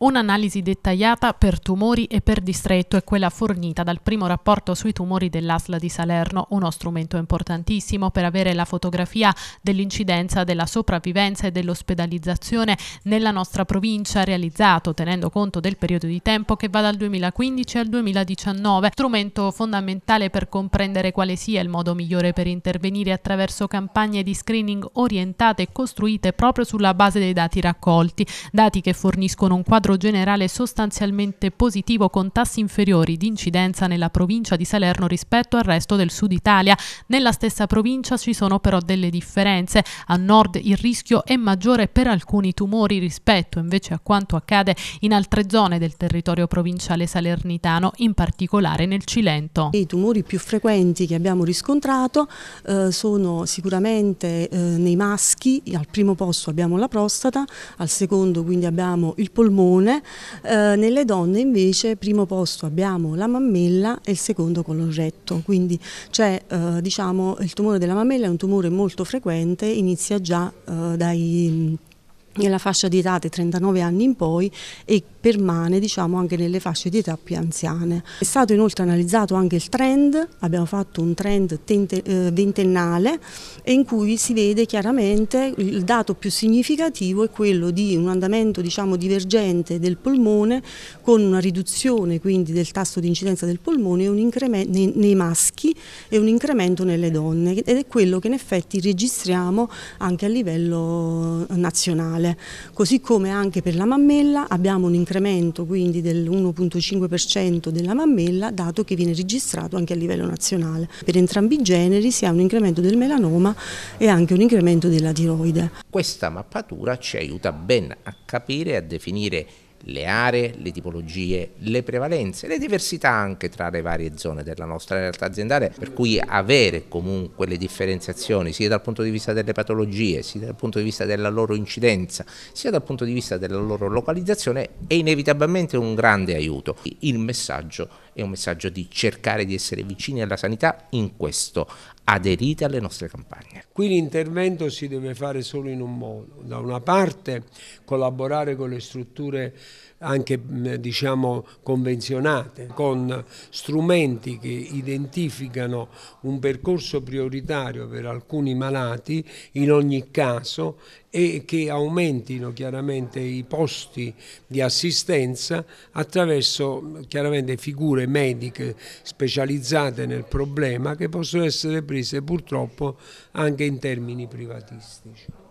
Un'analisi dettagliata per tumori e per distretto è quella fornita dal primo rapporto sui tumori dell'ASLA di Salerno, uno strumento importantissimo per avere la fotografia dell'incidenza della sopravvivenza e dell'ospedalizzazione nella nostra provincia, realizzato tenendo conto del periodo di tempo che va dal 2015 al 2019, strumento fondamentale per comprendere quale sia il modo migliore per intervenire attraverso campagne di screening orientate e costruite proprio sulla base dei dati raccolti, dati che forniscono un quadro quadro generale sostanzialmente positivo con tassi inferiori di incidenza nella provincia di Salerno rispetto al resto del sud Italia. Nella stessa provincia ci sono però delle differenze. A nord il rischio è maggiore per alcuni tumori rispetto invece a quanto accade in altre zone del territorio provinciale salernitano, in particolare nel Cilento. I tumori più frequenti che abbiamo riscontrato eh, sono sicuramente eh, nei maschi, al primo posto abbiamo la prostata, al secondo quindi abbiamo il polmone, comune, eh, nelle donne invece primo posto abbiamo la mammella e il secondo con l'orretto, quindi cioè, eh, diciamo, il tumore della mammella è un tumore molto frequente, inizia già eh, dai nella fascia di età di 39 anni in poi e permane diciamo, anche nelle fasce di età più anziane. È stato inoltre analizzato anche il trend, abbiamo fatto un trend eh, ventennale in cui si vede chiaramente il dato più significativo è quello di un andamento diciamo, divergente del polmone con una riduzione quindi del tasso di incidenza del polmone nei maschi e un incremento nelle donne ed è quello che in effetti registriamo anche a livello eh, nazionale femminile, così come anche per la mammella abbiamo un incremento quindi dell'1.5% della mammella dato che viene registrato anche a livello nazionale. Per entrambi i generi si ha un incremento del melanoma e anche un incremento della tiroide. Questa mappatura ci aiuta ben a capire e a definire le aree, le tipologie, le prevalenze, le diversità anche tra le varie zone della nostra realtà aziendale, per cui avere comunque le differenziazioni sia dal punto di vista delle patologie, sia dal punto di vista della loro incidenza, sia dal punto di vista della loro localizzazione è inevitabilmente un grande aiuto. Il messaggio è un messaggio di cercare di essere vicini alla sanità in questo, aderite alle nostre campagne. Qui l'intervento si deve fare solo in un modo, da una parte collaborare con le strutture anche diciamo convenzionate, con strumenti che identificano un percorso prioritario per alcuni malati in ogni caso e che aumentino chiaramente i posti di assistenza attraverso chiaramente figure mediche specializzate nel problema che possono essere prese purtroppo anche in termini privatistici.